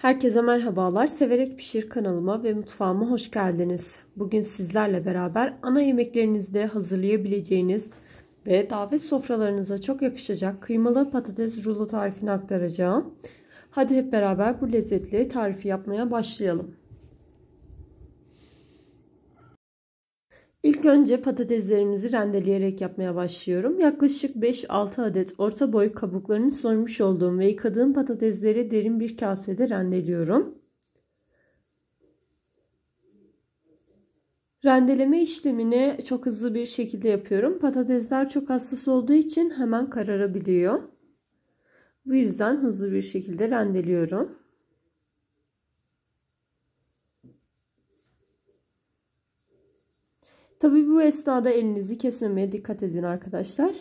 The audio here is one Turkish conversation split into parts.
Herkese merhabalar. Severek Pişir kanalıma ve mutfağıma hoş geldiniz. Bugün sizlerle beraber ana yemeklerinizde hazırlayabileceğiniz ve davet sofralarınıza çok yakışacak kıymalı patates rulo tarifini aktaracağım. Hadi hep beraber bu lezzetli tarifi yapmaya başlayalım. İlk önce patateslerimizi rendeleyerek yapmaya başlıyorum. Yaklaşık 5-6 adet orta boy kabuklarını soymuş olduğum ve yıkadığım patatesleri derin bir kasede rendeliyorum. Rendeleme işlemini çok hızlı bir şekilde yapıyorum. Patatesler çok hassas olduğu için hemen kararabiliyor. Bu yüzden hızlı bir şekilde rendeliyorum. Tabii bu esnada elinizi kesmemeye dikkat edin arkadaşlar.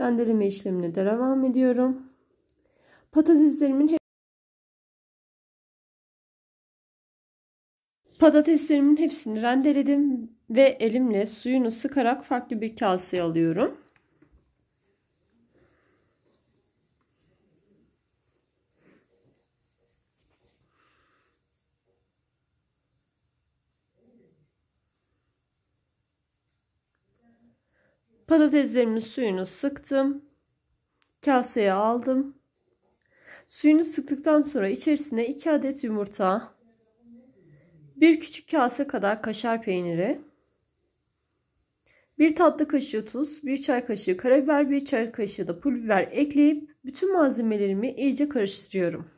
Rendeleme işlemine de devam ediyorum. Patateslerimin hep Patateslerimin hepsini rendeledim ve elimle suyunu sıkarak farklı bir kaseye alıyorum. Patateslerimin suyunu sıktım. Kaseye aldım. Suyunu sıktıktan sonra içerisine 2 adet yumurta, bir küçük kase kadar kaşar peyniri, bir tatlı kaşığı tuz, bir çay kaşığı karabiber, bir çay kaşığı da pul biber ekleyip bütün malzemelerimi iyice karıştırıyorum.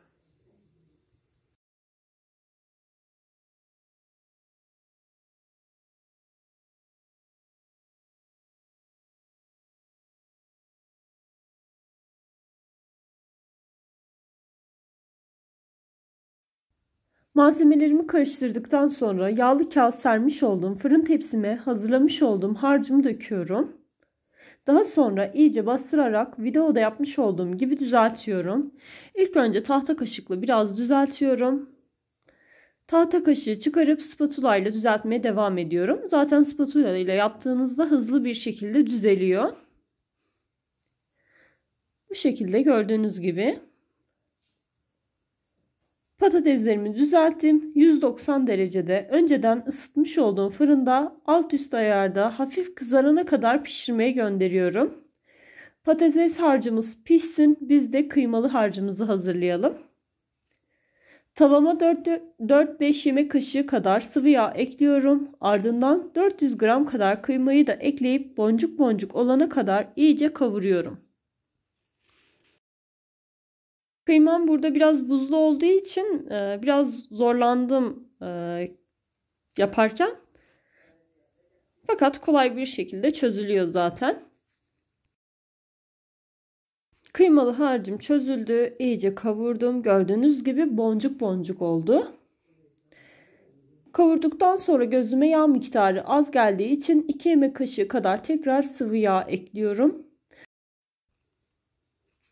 Malzemelerimi karıştırdıktan sonra yağlı kağıt sermiş olduğum fırın tepsime hazırlamış olduğum harcımı döküyorum. Daha sonra iyice bastırarak videoda yapmış olduğum gibi düzeltiyorum. İlk önce tahta kaşıkla biraz düzeltiyorum. Tahta kaşığı çıkarıp spatula ile düzeltmeye devam ediyorum. Zaten spatula ile yaptığınızda hızlı bir şekilde düzeliyor. Bu şekilde gördüğünüz gibi. Patateslerimi düzelttim. 190 derecede önceden ısıtmış olduğum fırında alt üst ayarda hafif kızarana kadar pişirmeye gönderiyorum. Patates harcımız pişsin. Biz de kıymalı harcımızı hazırlayalım. Tavama 4-5 yemek kaşığı kadar sıvı yağ ekliyorum. Ardından 400 gram kadar kıymayı da ekleyip boncuk boncuk olana kadar iyice kavuruyorum. Kıymam burada biraz buzlu olduğu için e, biraz zorlandım e, yaparken. Fakat kolay bir şekilde çözülüyor zaten. Kıymalı harcım çözüldü. iyice kavurdum. Gördüğünüz gibi boncuk boncuk oldu. Kavurduktan sonra gözüme yağ miktarı az geldiği için 2 yemek kaşığı kadar tekrar sıvı yağ ekliyorum.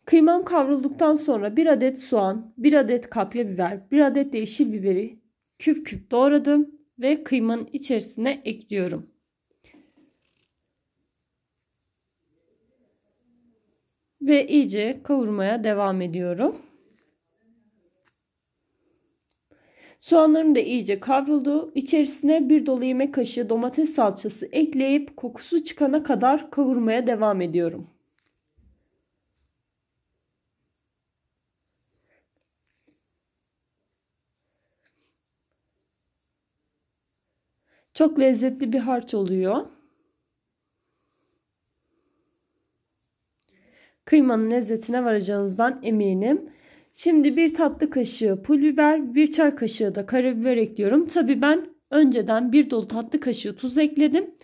Kıymam kavrulduktan sonra bir adet soğan, bir adet kapya biber, bir adet de yeşil biberi küp küp doğradım ve kıymanın içerisine ekliyorum. Ve iyice kavurmaya devam ediyorum. Soğanlarım da iyice kavruldu. İçerisine bir dolu yemek kaşığı domates salçası ekleyip kokusu çıkana kadar kavurmaya devam ediyorum. Çok lezzetli bir harç oluyor. Kıymanın lezzetine varacağınızdan eminim. Şimdi bir tatlı kaşığı pul biber, bir çay kaşığı da karabiber ekliyorum. Tabi ben önceden bir dolu tatlı kaşığı tuz ekledim.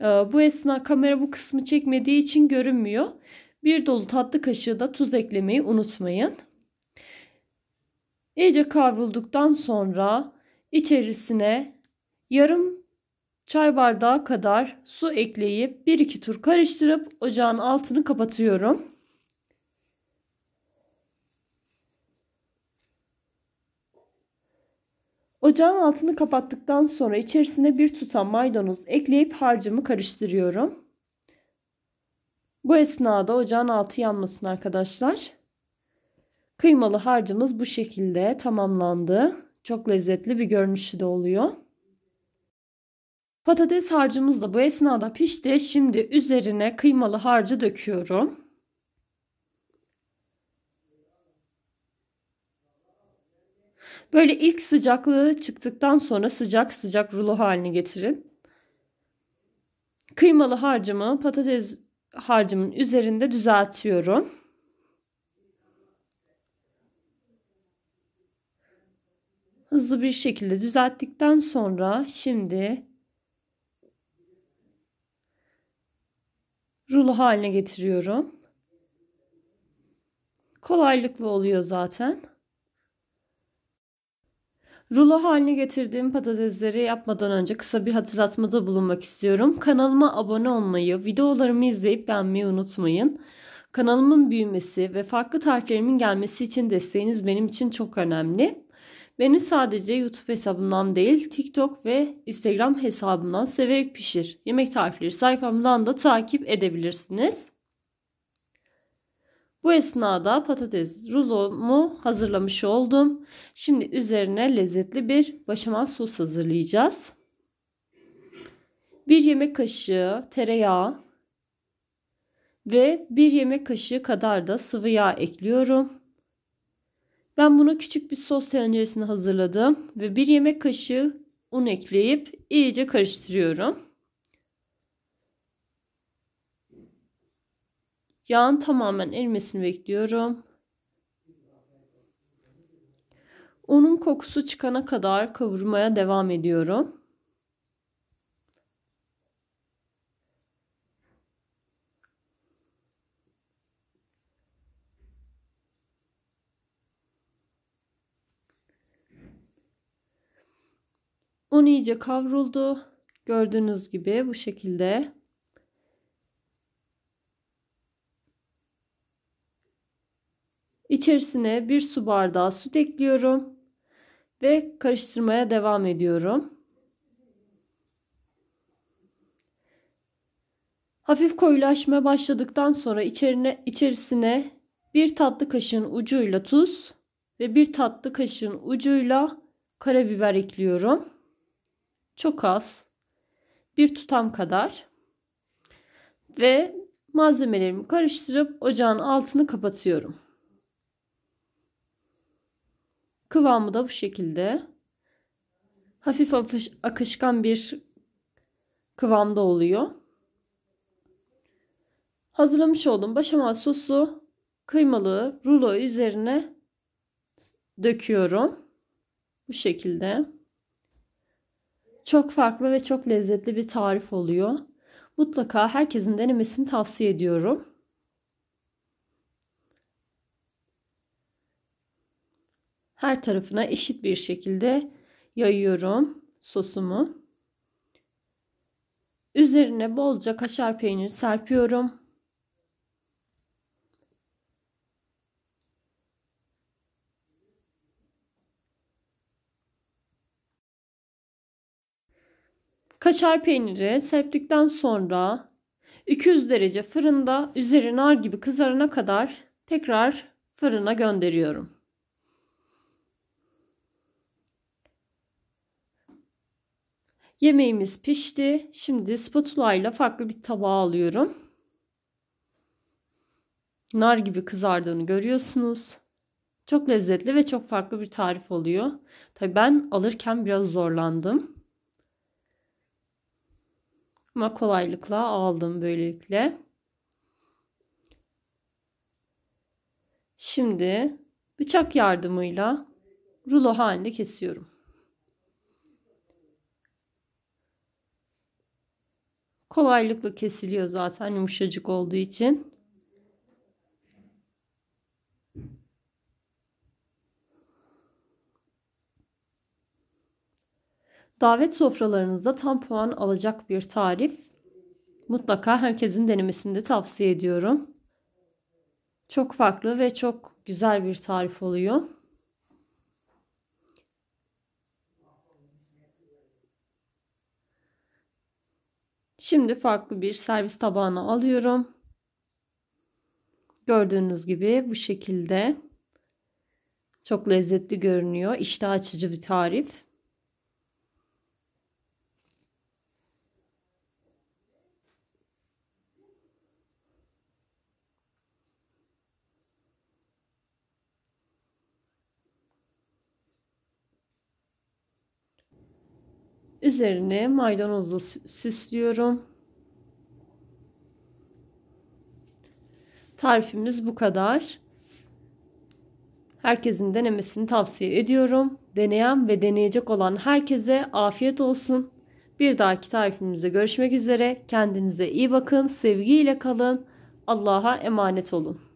Ee, bu esna kamera bu kısmı çekmediği için görünmüyor. Bir dolu tatlı kaşığı da tuz eklemeyi unutmayın. İyice kavrulduktan sonra içerisine yarım çay bardağı kadar su ekleyip 1-2 tur karıştırıp ocağın altını kapatıyorum. Ocağın altını kapattıktan sonra içerisine bir tutam maydanoz ekleyip harcımı karıştırıyorum. Bu esnada ocağın altı yanmasın arkadaşlar. Kıymalı harcımız bu şekilde tamamlandı. Çok lezzetli bir görünüşü de oluyor. Patates harcımız da bu esnada pişti. Şimdi üzerine kıymalı harcı döküyorum. Böyle ilk sıcaklığı çıktıktan sonra sıcak sıcak rulo haline getirin. Kıymalı harcımı patates harcımın üzerinde düzeltiyorum. Hızlı bir şekilde düzelttikten sonra şimdi rulo haline getiriyorum. Kolaylıkla oluyor zaten. Rulo haline getirdiğim patatesleri yapmadan önce kısa bir hatırlatmada bulunmak istiyorum. Kanalıma abone olmayı, videolarımı izleyip beğenmeyi unutmayın. Kanalımın büyümesi ve farklı tariflerimin gelmesi için desteğiniz benim için çok önemli. Beni sadece YouTube hesabından değil TikTok ve Instagram hesabından severek pişir. Yemek tarifleri sayfamdan da takip edebilirsiniz. Bu esnada patates rulomu hazırlamış oldum. Şimdi üzerine lezzetli bir başamal sos hazırlayacağız. Bir yemek kaşığı tereyağı ve bir yemek kaşığı kadar da sıvı yağ ekliyorum. Ben bunu küçük bir sos tenceresine hazırladım ve bir yemek kaşığı un ekleyip iyice karıştırıyorum. Yağın tamamen erimesini bekliyorum. Unun kokusu çıkana kadar kavurmaya devam ediyorum. Un iyice kavruldu. Gördüğünüz gibi bu şekilde. İçerisine bir su bardağı süt ekliyorum ve karıştırmaya devam ediyorum. Hafif koyulaşma başladıktan sonra içerine, içerisine bir tatlı kaşığın ucuyla tuz ve bir tatlı kaşığın ucuyla karabiber ekliyorum çok az bir tutam kadar ve malzemelerimi karıştırıp ocağın altını kapatıyorum. Kıvamı da bu şekilde. Hafif akışkan bir kıvamda oluyor. Hazırlamış olduğum başamel sosu kıymalı rulo üzerine döküyorum. Bu şekilde çok farklı ve çok lezzetli bir tarif oluyor. Mutlaka herkesin denemesini tavsiye ediyorum. Her tarafına eşit bir şekilde yayıyorum sosumu. Üzerine bolca kaşar peyniri serpiyorum. Kaşar peyniri serptikten sonra 200 derece fırında üzeri nar gibi kızarana kadar tekrar fırına gönderiyorum. Yemeğimiz pişti. Şimdi spatula ile farklı bir tabağa alıyorum. Nar gibi kızardığını görüyorsunuz. Çok lezzetli ve çok farklı bir tarif oluyor. Tabii ben alırken biraz zorlandım. Ama kolaylıkla aldım böylelikle. Şimdi bıçak yardımıyla rulo halinde kesiyorum. Kolaylıkla kesiliyor zaten yumuşacık olduğu için. Davet sofralarınızda tam puan alacak bir tarif. Mutlaka herkesin denemesini de tavsiye ediyorum. Çok farklı ve çok güzel bir tarif oluyor. Şimdi farklı bir servis tabağına alıyorum. Gördüğünüz gibi bu şekilde çok lezzetli görünüyor. İştah açıcı bir tarif. Üzerine maydanozla süslüyorum. Tarifimiz bu kadar. Herkesin denemesini tavsiye ediyorum. Deneyen ve deneyecek olan herkese afiyet olsun. Bir dahaki tarifimizde görüşmek üzere. Kendinize iyi bakın. Sevgiyle kalın. Allah'a emanet olun.